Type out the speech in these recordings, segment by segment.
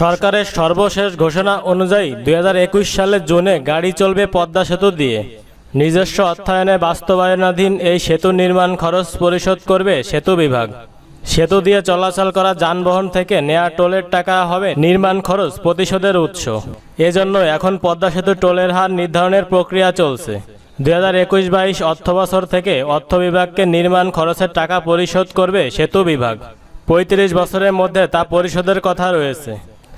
সরকারের সর্বশেষ ঘোষণা অনুযায়ী দুই সালের জুনে গাড়ি চলবে পদ্মা সেতু দিয়ে নিজস্ব অর্থায়নে বাস্তবায়নাধীন এই সেতু নির্মাণ খরচ পরিশোধ করবে সেতু বিভাগ সেতু দিয়ে চলাচল করা যানবাহন থেকে নেয়া টোলের টাকা হবে নির্মাণ খরচ প্রতিশোধের উৎস এজন্য এখন পদ্মা সেতু টোলের হার নির্ধারণের প্রক্রিয়া চলছে দুই হাজার একুশ বাইশ অর্থ বছর থেকে অর্থ বিভাগকে নির্মাণ খরচের টাকা পরিশোধ করবে সেতু বিভাগ পঁয়ত্রিশ বছরের মধ্যে তা পরিশোধের কথা রয়েছে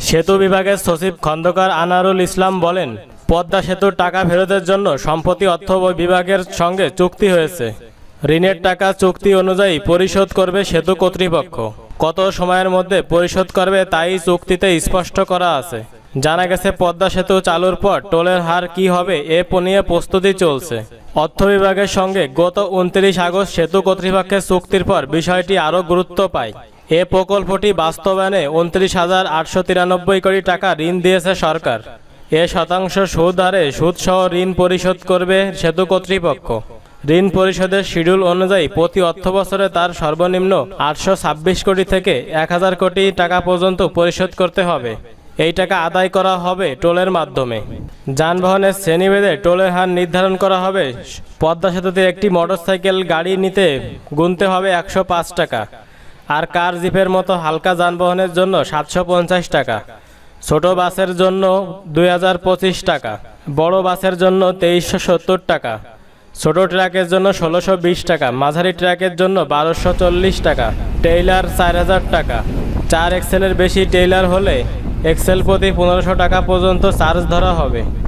সেতু বিভাগের সচিব খন্দকার আনারুল ইসলাম বলেন পদ্মা সেতুর টাকা ফেরতের জন্য সম্প্রতি অর্থ বিভাগের সঙ্গে চুক্তি হয়েছে ঋণের টাকা চুক্তি অনুযায়ী পরিশোধ করবে সেতু কর্তৃপক্ষ কত সময়ের মধ্যে পরিশোধ করবে তাই চুক্তিতে স্পষ্ট করা আছে জানা গেছে পদ্মা সেতু চালুর পর টোলের হার কি হবে এ নিয়ে প্রস্তুতি চলছে অর্থ বিভাগের সঙ্গে গত উনত্রিশ আগস্ট সেতু কর্তৃপক্ষের চুক্তির পর বিষয়টি আরও গুরুত্ব পায় এ প্রকল্পটি বাস্তবায়নে উনত্রিশ হাজার আটশো তিরানব্বই কোটি টাকা ঋণ দিয়েছে সরকার এ শতাংশ সুদ হারে সুদসহ ঋণ পরিশোধ করবে সেতু কর্তৃপক্ষ ঋণ পরিশোধের শিডিউল অনুযায়ী প্রতি অর্থবছরে তার সর্বনিম্ন আটশো ছাব্বিশ কোটি থেকে এক হাজার কোটি টাকা পর্যন্ত পরিশোধ করতে হবে এই টাকা আদায় করা হবে টোলের মাধ্যমে যানবাহনের শ্রেণীভেদে টোলের হার নির্ধারণ করা হবে পদ্মা সেতুতে একটি মোটরসাইকেল গাড়ি নিতে গুনতে হবে একশো পাঁচ টাকা আর কার জিপের মতো হালকা যানবাহনের জন্য সাতশো পঞ্চাশ টাকা ছোট বাসের জন্য দুই টাকা বড় বাসের জন্য তেইশশো টাকা ছোট ট্রাকের জন্য ষোলোশো টাকা মাঝারি ট্রাকের জন্য বারোশো টাকা টেইলার চার টাকা চার এক্সেলের বেশি টেইলার হলে এক্সেল প্রতি পনেরোশো টাকা পর্যন্ত চার্জ ধরা হবে